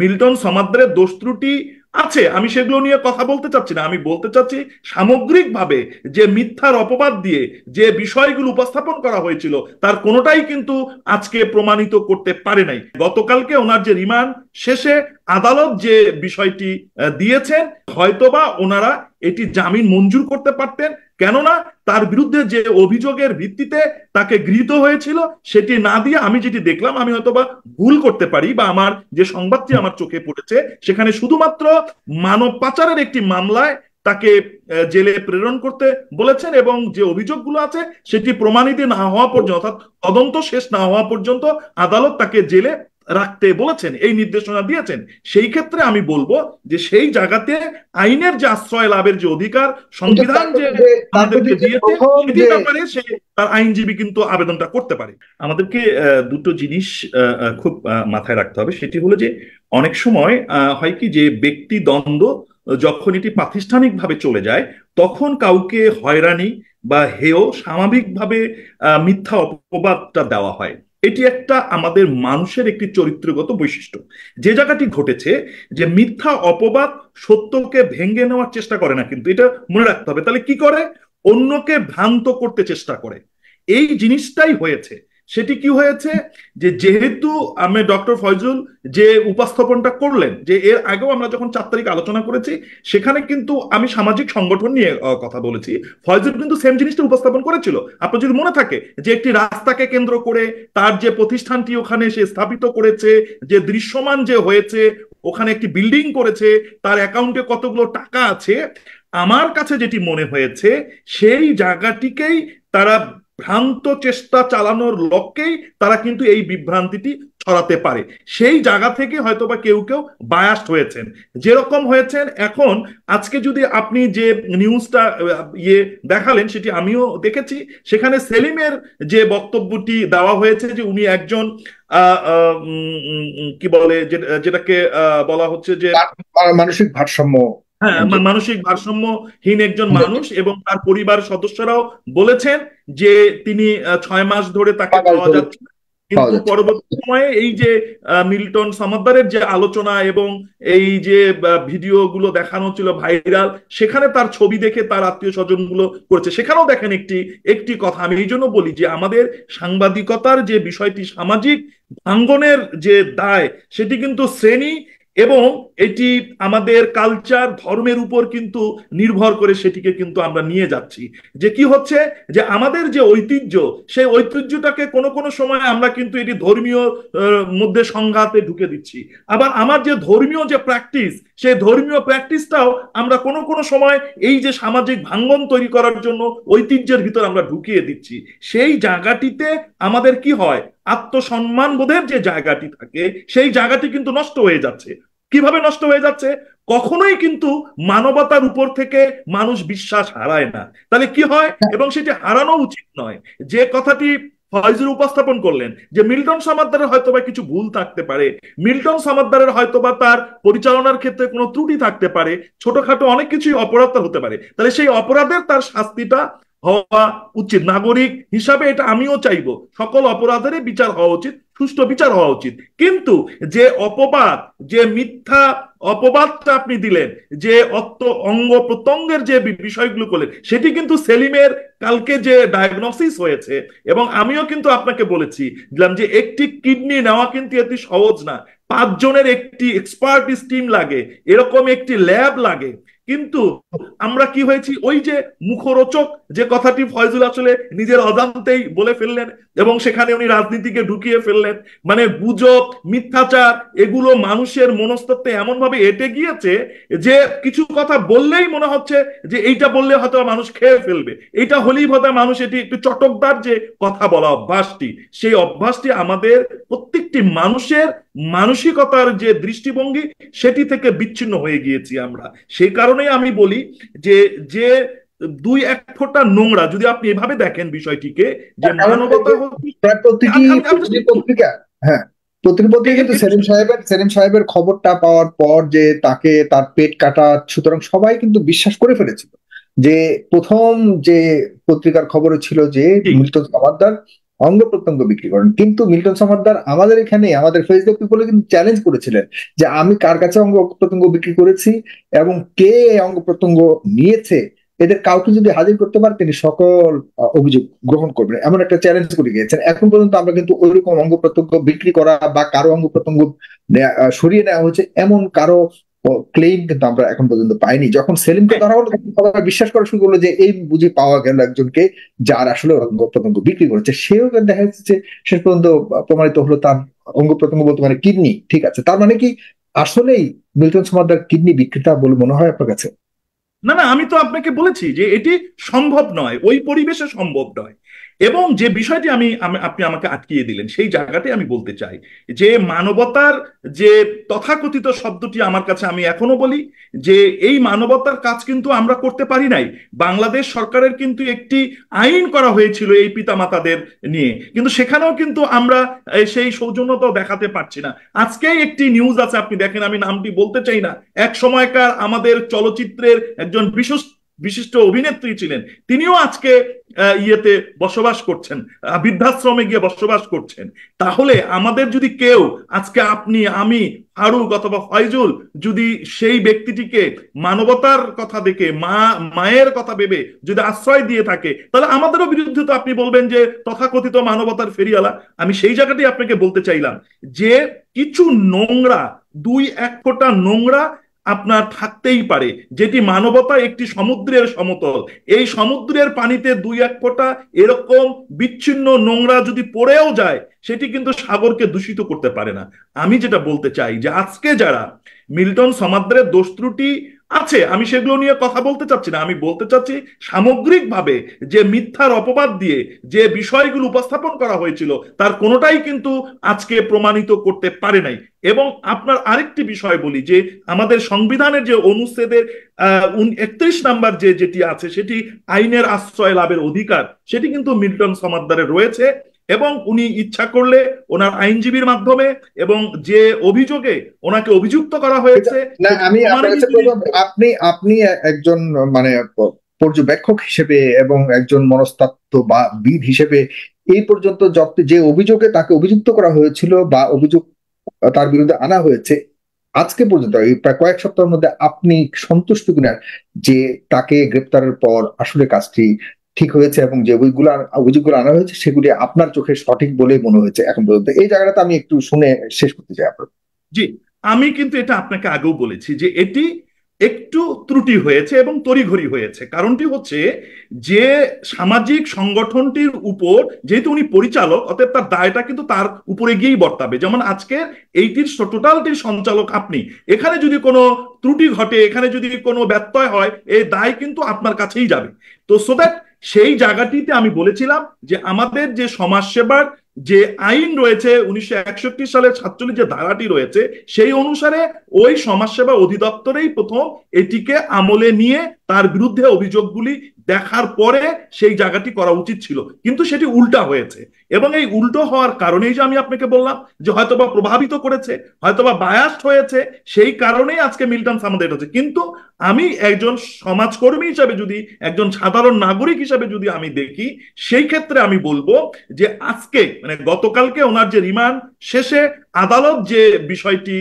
Milton সমাদ্রের দোষ ত্রুটি আছে আমি সেগুলো নিয়ে কথা বলতে চাচ্ছি না আমি বলতে চাচ্ছি সামগ্রিকভাবে যে মিথ্যার অপবাদ দিয়ে যে বিষয়গুলো উপস্থাপন করা হয়েছিল তার কোনোটাই কিন্তু আজকে প্রমাণিত করতে পারে নাই গতকালকে ওনার যে রিমান্ড শেষে আদালত যে বিষয়টি দিয়েছেন হয়তোবা ওনারা এটি জামিন মঞ্জুর করতে পারতেন কেননা তার বিরুদ্ধে যে অভিযোগের ভিত্তিতে তাকে গৃহীত হয়েছিল সেটি না দিয়ে আমি যেটি দেখলাম আমি হয়তো বা ভুল করতে পারি বা আমার যে সংবাদটি আমার চোখে পড়েছে সেখানে শুধুমাত্র মানব পাচারের একটি মামলায় তাকে জেলে প্রেরণ করতে বলেছেন এবং যে অভিযোগগুলো আছে সেটি প্রমাণিত না হওয়া পর্যন্ত অর্থাৎ তদন্ত শেষ না হওয়া পর্যন্ত আদালত তাকে জেলে রাখতে বলেছেন এই নির্দেশনা দিয়েছেন সেই ক্ষেত্রে আমি বলবো যে সেই জায়গাতে আইনের যে আশ্রয় লাভের যে অধিকার সংবিধান যে আমাদেরকে দিয়েছে সেটি ব্যাপারে সে তার আইনজীবী কিন্তু আবেদনটা করতে পারে আমাদেরকে দুটো জিনিস খুব মাথায় রাখতে হবে সেটি হলো যে অনেক সময় হয় কি যে ব্যক্তি দ্বন্দ্ব যখন এটি প্রাতিষ্ঠানিক ভাবে চলে যায় তখন কাউকে হয়রানি বা হেয় স্বাভাবিকভাবে মিথ্যা অপবাদটা দেওয়া হয় এটি একটা আমাদের মানুষের একটি চরিত্রগত বৈশিষ্ট্য যে জায়গাটি ঘটেছে যে মিথ্যা অপবাদ সত্যকে ভেঙে নেওয়ার চেষ্টা করে না কিন্তু এটা মনে রাখতে হবে তাহলে কি করে অন্যকে ভ্রান্ত করতে চেষ্টা করে এই জিনিসটাই হয়েছে সেটি কি হয়েছে যে যেহেতু আমি ডক্টর ফয়জুল যে উপস্থাপনটা করলেন যে এর আগেও আমরা যখন চার তারিখ আলোচনা করেছি সেখানে কিন্তু আমি সামাজিক সংগঠন নিয়ে কথা বলেছি ফয়জুল কিন্তু সেম জিনিসটা উপস্থাপন করেছিল আপনার যদি মনে থাকে যে একটি রাস্তাকে কেন্দ্র করে তার যে প্রতিষ্ঠানটি ওখানে সে স্থাপিত করেছে যে দৃশ্যমান যে হয়েছে ওখানে একটি বিল্ডিং করেছে তার অ্যাকাউন্টে কতগুলো টাকা আছে আমার কাছে যেটি মনে হয়েছে সেই জায়গাটিকেই তারা ভ্রান্ত চেষ্টা চালানোর লক্ষ্যেই তারা কিন্তু এই বিভ্রান্তিটি ছড়াতে পারে সেই জায়গা থেকে হয়তোবা কেউ কেউ বায়াস্ট হয়েছেন যেরকম হয়েছেন এখন আজকে যদি আপনি যে নিউজটা ইয়ে দেখালেন সেটি আমিও দেখেছি সেখানে সেলিমের যে বক্তব্যটি দেওয়া হয়েছে যে উনি একজন কি বলে যেটাকে বলা হচ্ছে যে মানসিক ভারসাম্য হ্যাঁ মানসিক ভারসাম্যহীন একজন মানুষ এবং তার পরিবার সদস্যরাও বলেছেন যে তিনি ছয় মাস ধরে তাকে পাওয়া যাচ্ছে কিন্তু পরবর্তী সময়ে এই যে মিল্টন সমাদ্দারের যে আলোচনা এবং এই যে ভিডিও গুলো দেখানো ছিল ভাইরাল সেখানে তার ছবি দেখে তার আত্মীয় স্বজন গুলো করেছে সেখানেও দেখেন একটি একটি কথা আমি এই জন্য বলি যে আমাদের সাংবাদিকতার যে বিষয়টি সামাজিক ভাঙ্গনের যে দায় সেটি কিন্তু শ্রেণী এবং এটি আমাদের কালচার ধর্মের উপর কিন্তু নির্ভর করে সেটিকে কিন্তু আমরা নিয়ে যাচ্ছি যে কি হচ্ছে যে আমাদের যে ঐতিহ্য সেই ঐতিহ্যটাকে কোনো কোনো সময় আমরা কিন্তু এটি ধর্মীয় মধ্যে সংঘাতে ঢুকে দিচ্ছি আবার আমার যে ধর্মীয় যে প্র্যাকটিস সেই ধর্মীয় প্র্যাকটিসটাও আমরা কোনো কোনো সময় এই যে সামাজিক ভাঙ্গন তৈরি করার জন্য ঐতিহ্যের ভিতর আমরা ঢুকিয়ে দিচ্ছি সেই জায়গাটিতে আমাদের কি হয় আত্মসম্মান বোধের যে জায়গাটি থাকে সেই জায়গাটি কিন্তু নষ্ট হয়ে যাচ্ছে কিভাবে নষ্ট হয়ে যাচ্ছে কখনোই কিন্তু মানবতার উপর থেকে মানুষ বিশ্বাস হারায় না তাহলে কি হয় এবং সেটি হারানো উচিত নয় যে কথাটি ফয়জুল উপস্থাপন করলেন যে মিল্টন সামাদ্দারের হয়তোবা কিছু ভুল থাকতে পারে মিল্টন সামাদ্দারের হয়তোবা তার পরিচালনার ক্ষেত্রে কোনো ত্রুটি থাকতে পারে ছোটখাটো অনেক কিছুই অপরাধ হতে পারে তাহলে সেই অপরাধের তার শাস্তিটা হওয়া উচিত নাগরিক হিসাবে এটা আমিও চাইব সকল অপরাধেরই বিচার হওয়া উচিত সুষ্ঠু বিচার হওয়া উচিত কিন্তু যে অপবাদ যে মিথ্যা অপবাদটা আপনি দিলেন যে অত্য অঙ্গ প্রত্যঙ্গের যে বিষয়গুলো করলেন সেটি কিন্তু সেলিমের কালকে যে ডায়াগনোসিস হয়েছে এবং আমিও কিন্তু আপনাকে বলেছি দিলাম যে একটি কিডনি নেওয়া কিন্তু এটি সহজ না পাঁচজনের একটি এক্সপার্টিস টিম লাগে এরকম একটি ল্যাব লাগে কিন্তু আমরা কি হয়েছি ওই যে মুখরোচক যে কথাটি ফয়জুল আসলে নিজের অজান্তেই বলে ফেললেন এবং সেখানে উনি রাজনীতিকে ঢুকিয়ে ফেললেন মানে গুজব মিথ্যাচার এগুলো মানুষের মনস্তত্ত্বে এমন ভাবে এটে গিয়েছে যে কিছু কথা বললেই মনে হচ্ছে যে এইটা বললে হয়তো মানুষ খেয়ে ফেলবে এটা হলেই হয়তো মানুষ এটি একটু চটকদার যে কথা বলা অভ্যাসটি সেই অভ্যাসটি আমাদের প্রত্যেকটি মানুষের মানসিকতার যে দৃষ্টিভঙ্গি সেটি থেকে বিচ্ছিন্ন হয়ে গিয়েছি আমরা সেই কারণেই আমি বলি যে যে দুই এক ফোঁটা নোংরা যদি আপনি এভাবে দেখেন বিষয়টিকে যে হ্যাঁ, মানবতা পত্রিকা হ্যাঁ প্রতিটি কিন্তু সেলিম সাহেবের সেলিম সাহেবের খবরটা পাওয়ার পর যে তাকে তার পেট কাটা সুতরাং সবাই কিন্তু বিশ্বাস করে ফেলেছিল যে প্রথম যে পত্রিকার খবর ছিল যে মিল্টন সামাদ্দার অঙ্গ প্রত্যঙ্গ বিক্রি করেন কিন্তু মিল্টন সমাদ্দার আমাদের এখানে আমাদের ফেসবুক পিপলে কিন্তু চ্যালেঞ্জ করেছিলেন যে আমি কার কাছে অঙ্গ প্রত্যঙ্গ বিক্রি করেছি এবং কে অঙ্গ প্রত্যঙ্গ নিয়েছে এদের কাউকে যদি হাজির করতে পারে তিনি সকল অভিযোগ গ্রহণ করবেন এমন একটা চ্যালেঞ্জ করে গিয়েছেন এখন পর্যন্ত আমরা কিন্তু ওইরকম অঙ্গ প্রত্যঙ্গ বিক্রি করা বা কারো অঙ্গ প্রত্যঙ্গ সরিয়ে নেওয়া হয়েছে এমন কারো ক্লেম কিন্তু আমরা এখন পর্যন্ত পাইনি যখন সেলিমকে ধরা হলো সবাই বিশ্বাস করা শুরু করলো যে এই বুঝে পাওয়া গেল একজনকে যার আসলে অঙ্গ প্রত্যঙ্গ বিক্রি করেছে সেও দেখা যাচ্ছে শেষ পর্যন্ত প্রমাণিত হলো তার অঙ্গ প্রত্যঙ্গ বলতে মানে কিডনি ঠিক আছে তার মানে কি আসলেই মিল্টন সমাদার কিডনি বিক্রেতা বলে মনে হয় আপনার কাছে না না আমি তো আপনাকে বলেছি যে এটি সম্ভব নয় ওই পরিবেশে সম্ভব নয় এবং যে বিষয়টি আমি আপনি আমাকে আটকিয়ে দিলেন সেই জায়গাতে আমি বলতে চাই যে মানবতার যে তথাকথিত শব্দটি আমার কাছে আমি এখনো বলি যে এই মানবতার কাজ কিন্তু আমরা করতে পারি নাই বাংলাদেশ সরকারের কিন্তু একটি আইন করা হয়েছিল এই পিতামাতাদের নিয়ে কিন্তু সেখানেও কিন্তু আমরা সেই সৌজন্যতাও দেখাতে পারছি না আজকে একটি নিউজ আছে আপনি দেখেন আমি নামটি বলতে চাই না এক সময়কার আমাদের চলচ্চিত্রের একজন বিশিষ্ট বিশিষ্ট অভিনেত্রী ছিলেন তিনিও আজকে ইয়েতে বসবাস করছেন বৃদ্ধাশ্রমে গিয়ে বসবাস করছেন তাহলে আমাদের যদি কেউ আজকে আপনি আমি ফারুক অথবা ফয়জুল যদি সেই ব্যক্তিটিকে মানবতার কথা দেখে মা মায়ের কথা ভেবে যদি আশ্রয় দিয়ে থাকে তাহলে আমাদেরও বিরুদ্ধে তো আপনি বলবেন যে তথাকথিত মানবতার ফেরিওয়ালা আমি সেই জায়গাটি আপনাকে বলতে চাইলাম যে কিছু নোংরা দুই এক ফোটা নোংরা আপনার থাকতেই পারে যেটি মানবতা একটি সমুদ্রের সমতল এই সমুদ্রের পানিতে দুই এক ফোঁটা এরকম বিচ্ছিন্ন নোংরা যদি পড়েও যায় সেটি কিন্তু সাগরকে দূষিত করতে পারে না আমি যেটা বলতে চাই যে আজকে যারা মিল্টন সমাদ্রের দোষ ত্রুটি আছে আমি সেগুলো নিয়ে কথা বলতে চাচ্ছি না আমি বলতে চাচ্ছি সামগ্রিকভাবে যে মিথ্যার অপবাদ দিয়ে যে বিষয়গুলো উপস্থাপন করা হয়েছিল তার কোনোটাই কিন্তু আজকে প্রমাণিত করতে পারে নাই এবং আপনার আরেকটি বিষয় বলি যে আমাদের সংবিধানের যে অনুচ্ছেদের একত্রিশ নাম্বার যে যেটি আছে সেটি আইনের আশ্রয় লাভের অধিকার সেটি কিন্তু মিল্টন সমাদ্দারে রয়েছে এবং উনি ইচ্ছা করলে ওনার আইনজীবীর মাধ্যমে এবং যে অভিযোগে ওনাকে অভিযুক্ত করা হয়েছে আমি আপনি আপনি একজন মানে পর্যবেক্ষক হিসেবে এবং একজন মনস্তত্ত্ব বা বিদ হিসেবে এই পর্যন্ত যে অভিযোগে তাকে অভিযুক্ত করা হয়েছিল বা অভিযোগ তার বিরুদ্ধে আনা হয়েছে আজকে পর্যন্ত প্রায় কয়েক সপ্তাহের মধ্যে আপনি সন্তুষ্ট কিনা যে তাকে গ্রেপ্তারের পর আসলে কাজটি ঠিক হয়েছে এবং যে অভিযোগগুলো অভিযোগগুলো আনা হয়েছে সেগুলি আপনার চোখে সঠিক বলেই মনে হয়েছে এখন পর্যন্ত এই জায়গাটাতে আমি একটু শুনে শেষ করতে চাই আপনার জি আমি কিন্তু এটা আপনাকে আগেও বলেছি যে এটি একটু ত্রুটি হয়েছে এবং তড়িঘড়ি হয়েছে কারণটি হচ্ছে যে সামাজিক সংগঠনটির উপর যেহেতু উনি পরিচালক অতএব তার দায়টা কিন্তু তার উপরে গিয়েই বর্তাবে যেমন আজকে এইটির টোটালটির সঞ্চালক আপনি এখানে যদি কোনো ত্রুটি ঘটে এখানে যদি কোনো ব্যত্যয় হয় এই দায় কিন্তু আপনার কাছেই যাবে তো সো দ্যাট সেই জায়গাটিতে আমি বলেছিলাম যে আমাদের যে সমাজ সেবার যে আইন রয়েছে উনিশশো সালের সাতচল্লিশ যে ধারাটি রয়েছে সেই অনুসারে ওই সমাজসেবা অধিদপ্তরেই প্রথম এটিকে আমলে নিয়ে তার বিরুদ্ধে অভিযোগগুলি দেখার পরে সেই জায়গাটি করা উচিত ছিল কিন্তু সেটি উল্টা হয়েছে এবং এই উল্টো হওয়ার কারণেই যে আমি আপনাকে বললাম যে হয়তোবা প্রভাবিত করেছে হয়তোবা বায়াস্ট হয়েছে সেই কারণেই আজকে মিল্টন আমাদের হচ্ছে কিন্তু আমি একজন সমাজকর্মী হিসাবে যদি একজন সাধারণ নাগরিক হিসাবে যদি আমি দেখি সেই ক্ষেত্রে আমি বলবো যে আজকে মানে গতকালকে ওনার যে রিমান্ড শেষে আদালত যে বিষয়টি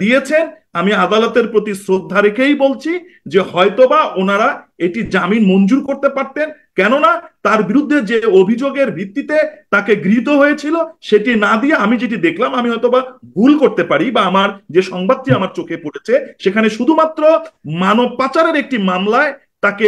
দিয়েছেন আমি আদালতের প্রতি শ্রদ্ধা রেখেই বলছি যে হয়তোবা ওনারা এটি জামিন মঞ্জুর করতে পারতেন কেননা তার বিরুদ্ধে যে অভিযোগের ভিত্তিতে তাকে গৃহীত হয়েছিল সেটি না দিয়ে আমি যেটি দেখলাম আমি হয়তোবা ভুল করতে পারি বা আমার যে সংবাদটি আমার চোখে পড়েছে সেখানে শুধুমাত্র মানব পাচারের একটি মামলায় তাকে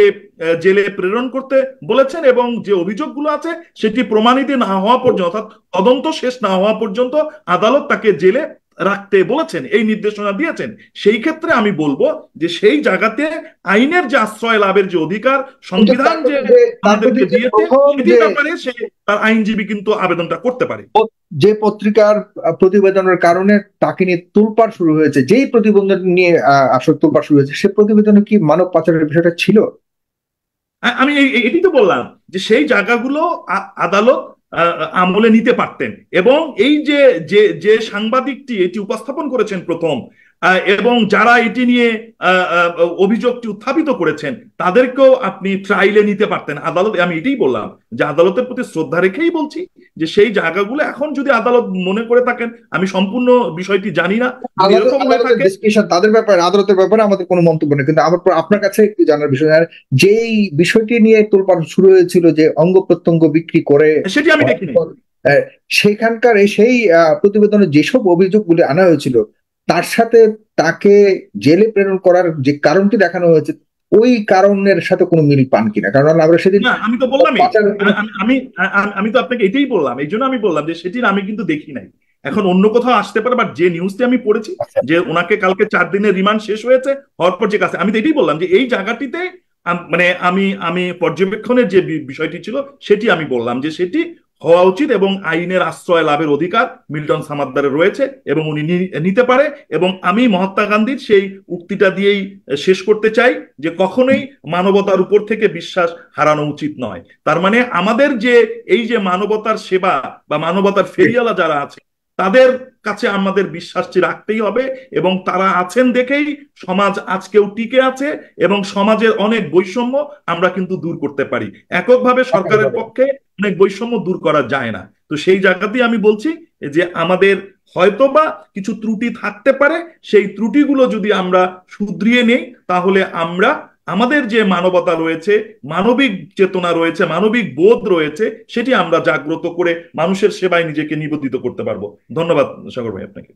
জেলে প্রেরণ করতে বলেছেন এবং যে অভিযোগগুলো আছে সেটি প্রমাণিত না হওয়া পর্যন্ত অর্থাৎ তদন্ত শেষ না হওয়া পর্যন্ত আদালত তাকে জেলে রাখতে বলেছেন এই নির্দেশনা দিয়েছেন সেই ক্ষেত্রে আমি বলবো যে সেই জায়গাতে আইনের যে আশ্রয় লাভের যে অধিকার সংবিধান যে আমাদেরকে দিয়েছে ব্যাপারে সে তার আইনজীবী কিন্তু আবেদনটা করতে পারে যে পত্রিকার প্রতিবেদনের কারণে তাকে নিয়ে তোলপাড় শুরু হয়েছে যেই প্রতিবেদন নিয়ে আসল তোলপাড় শুরু হয়েছে সে প্রতিবেদনে কি মানব পাচারের বিষয়টা ছিল আমি এটি তো বললাম যে সেই জায়গাগুলো আদালত আমলে নিতে পারতেন এবং এই যে যে যে সাংবাদিকটি এটি উপস্থাপন করেছেন প্রথম এবং যারা এটি নিয়ে অভিযোগটি উত্থাপিত করেছেন তাদেরকেও আপনি ট্রাইলে নিতে পারতেন আদালত আমি এটাই বললাম যে আদালতের প্রতি শ্রদ্ধা রেখেই বলছি যে সেই জায়গাগুলো এখন যদি আদালত মনে করে থাকেন আমি সম্পূর্ণ বিষয়টি জানি না তাদের ব্যাপারে আদালতের ব্যাপারে আমাদের কোনো মন্তব্য নেই কিন্তু আমার আপনার কাছে একটু জানার বিষয় যেই বিষয়টি নিয়ে তোলপাড় শুরু হয়েছিল যে অঙ্গ প্রত্যঙ্গ বিক্রি করে সেটি আমি দেখিনি সেখানকার সেই প্রতিবেদনে যেসব অভিযোগগুলি আনা হয়েছিল তার সাথে তাকে জেলে প্রেরণ করার যে কারণটি দেখানো হয়েছে ওই কারণের সাথে কোনো মিল পান কিনা কারণ আমরা সেদিন আমি তো বললাম আমি আমি তো আপনাকে এটাই বললাম এই জন্য আমি বললাম যে সেটির আমি কিন্তু দেখি নাই এখন অন্য কোথাও আসতে পারে বাট যে নিউজটি আমি পড়েছি আচ্ছা। যে ওনাকে কালকে চার দিনের রিমান্ড শেষ হয়েছে হওয়ার পর যে কাছে আমি তো এটাই বললাম যে এই জায়গাটিতে মানে আমি আমি পর্যবেক্ষণের যে বিষয়টি ছিল সেটি আমি বললাম যে সেটি হওয়া উচিত এবং আইনের আশ্রয় লাভের অধিকার মিল্টন সামাদ্দারের রয়েছে এবং উনি নিতে পারে এবং আমি মহাত্মা গান্ধীর সেই উক্তিটা দিয়েই শেষ করতে চাই যে কখনোই মানবতার উপর থেকে বিশ্বাস হারানো উচিত নয় তার মানে আমাদের যে এই যে মানবতার সেবা বা মানবতার ফেরিয়ালা যারা আছে তাদের কাছে আমাদের বিশ্বাসটি রাখতেই হবে এবং তারা আছেন দেখেই সমাজ আজকেও টিকে আছে এবং সমাজের অনেক বৈষম্য আমরা কিন্তু দূর করতে পারি এককভাবে সরকারের পক্ষে অনেক বৈষম্য দূর করা যায় না তো সেই জায়গাতেই আমি বলছি যে আমাদের হয়তো বা কিছু ত্রুটি থাকতে পারে সেই ত্রুটিগুলো যদি আমরা শুধরিয়ে নেই তাহলে আমরা আমাদের যে মানবতা রয়েছে মানবিক চেতনা রয়েছে মানবিক বোধ রয়েছে সেটি আমরা জাগ্রত করে মানুষের সেবায় নিজেকে নিবেদিত করতে পারবো ধন্যবাদ সাগর ভাই আপনাকে